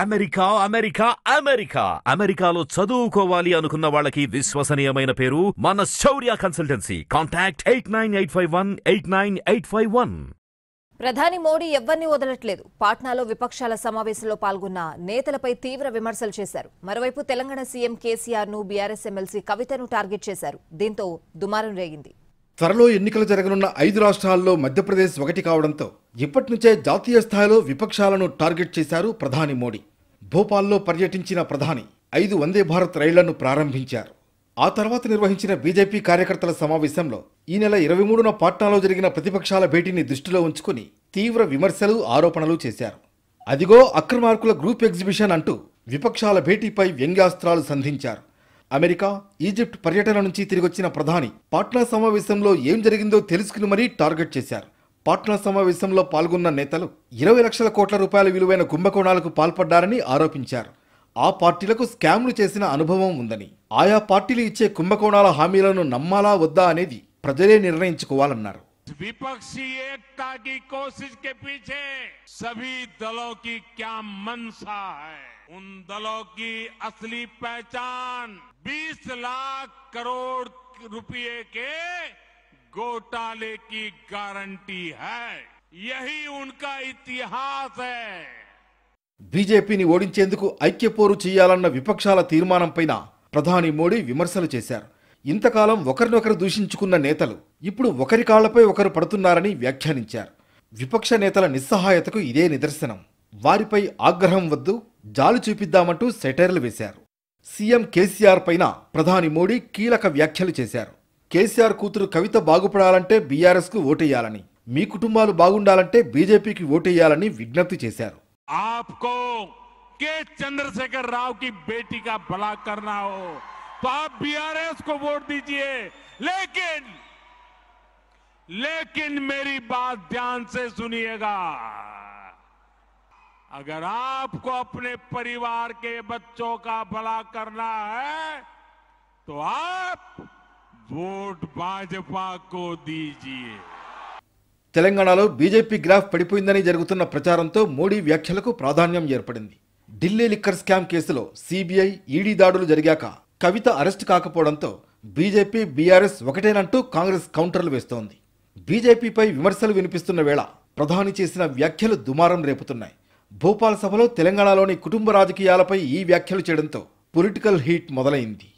America America America అమెరికాలో చదువుకోవాలి అనుకున్న వాళ్ళకి విశ్వసనీయమైన పేరు మన Shaurya consultancy contact eight nine eight five one eight nine eight five one ప్రధాని మోడీ ఎవరిని వదలట్లేదు పాట్నాలో విపక్షాల సమావేశంలో పాల్గొన్న నేతలపై తీవ్ర విమర్శలు చేశారు మరోవైపు తెలంగాణ సీఎం కేసీఆర్ ను బీఆర్ఎస్ ఎమ్మెల్సీ కవితను టార్గెట్ చేశారు దీంతో దుమారం రేగింది త్వరలో ఎన్నికలు జరగనున్న ఐదు రాష్ట్రాల్లో మధ్యప్రదేశ్ ఒకటి కావడంతో ఇప్పటి నుంచే జాతీయ స్థాయిలో విపక్షాలను టార్గెట్ చేశారు ప్రధాని మోడీ భోపాల్లో పర్యటించిన ప్రధాని ఐదు వందే భారత్ రైళ్లను ప్రారంభించారు ఆ తర్వాత నిర్వహించిన బీజేపీ కార్యకర్తల సమావేశంలో ఈ నెల ఇరవై మూడున పాట్నాలో జరిగిన ప్రతిపక్షాల భేటీని దృష్టిలో ఉంచుకుని తీవ్ర విమర్శలు ఆరోపణలు చేశారు అదిగో అక్రమార్కుల గ్రూప్ ఎగ్జిబిషన్ అంటూ విపక్షాల భేటీపై వ్యంగ్యాస్త్రాలు సంధించారు అమెరికా ఈజిప్ట్ పర్యటన నుంచి తిరిగొచ్చిన ప్రధాని పాట్నా సమావేశంలో ఏం జరిగిందో తెలుసుకుని మరీ టార్గెట్ చేశారు పాట్నా సమావేశంలో పాల్గొన్న నేతలు ఇరవై లక్షల కోట్ల రూపాయల విలువైన కుంభకోణాలకు పాల్పడ్డారని ఆరోపించారు ఆ పార్టీలకు స్కామ్లు చేసిన అనుభవం ఉందని ఆయా పార్టీలు ఇచ్చే కుంభకోణాల హామీలను నమ్మాలా వద్దా అనేది ప్రజలే నిర్ణయించుకోవాలన్నారు విపక్షీ ఏకతా పీచే సభీ దళో క్యా మన్సా హై उन दलों की असली पहचान 20 लाख करोड़ रुपए के घोटाले की गारंटी है यही उनका इतिहास है బీజేపీని ఓడించేందుకు ఐక్యపోరు చేయాలన్న విపక్షాల తీర్మానంపైన ప్రధాని మోడీ విమర్శలు చేశారు ఇంతకాలం ఒకరినొకరు దూషించుకున్న నేతలు ఇప్పుడు ఒకరి కాళ్లపై ఒకరు పడుతున్నారని వ్యాఖ్యానించారు విపక్ష నేతల నిస్సహాయతకు ఇదే నిదర్శనం వారిపై ఆగ్రహం వద్దు జాలి చూపిద్దామంటూ సెటైర్లు వేశారు సీఎం కేసీఆర్ పైన ప్రధాని మోడీ కీలక వ్యాఖ్యలు చేశారు కేసీఆర్ కూతురు కవిత బాగుపడాలంటే బీఆర్ఎస్ కు ఓటేయాలని మీ కుటుంబాలు బాగుండాలంటే బీజేపీకి ఓటేయాలని విజ్ఞప్తి చేశారు ఆప్కో కే చంద్రశేఖర్ రావు కి బేటీ కా భలా కర్నా హో కు ఓట్ बीआरएस లేకిన్ वोट दीजिए ధ్యాన్ लेकिन मेरी अगर आपको अपने परिवार के बच्चों का भला करना है तो आप भाजपा को दीजिए తెలంగాణలో బీజేపీ గ్రాఫ్ పడిపోయిందని జరుగుతున్న ప్రచారంతో మోడీ వ్యాఖ్యలకు ప్రాధాన్యం ఏర్పడింది ఢిల్లీ లిక్కర్ స్కామ్ కేసులో సీబీఐ ఈడీ దాడులు జరిగాక కవిత అరెస్ట్ కాకపోవడంతో బీజేపీ బీఆర్ఎస్ ఒకటేనంటూ కాంగ్రెస్ కౌంటర్లు వేస్తోంది బీజేపీపై విమర్శలు వినిపిస్తున్న వేళ ప్రధాని చేసిన వ్యాఖ్యలు దుమారం రేపుతున్నాయి భోపాల్ సభలో తెలంగాణలోని కుటుంబ రాజకీయాలపై ఈ వ్యాఖ్యలు చేయడంతో పొలిటికల్ హీట్ మొదలైంది